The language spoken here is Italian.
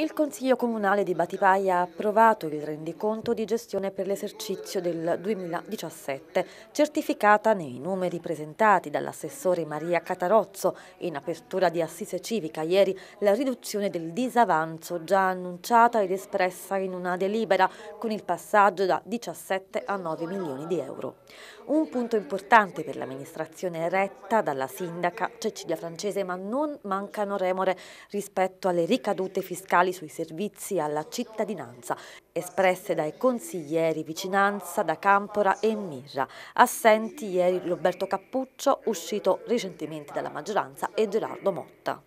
Il Consiglio Comunale di Batipaglia ha approvato il rendiconto di gestione per l'esercizio del 2017, certificata nei numeri presentati dall'assessore Maria Catarozzo in apertura di Assise Civica ieri la riduzione del disavanzo già annunciata ed espressa in una delibera con il passaggio da 17 a 9 milioni di euro. Un punto importante per l'amministrazione retta dalla sindaca Cecilia Francese ma non mancano remore rispetto alle ricadute fiscali culturali sui servizi alla cittadinanza, espresse dai consiglieri vicinanza da Campora e Mirra, assenti ieri Roberto Cappuccio, uscito recentemente dalla maggioranza, e Gerardo Motta.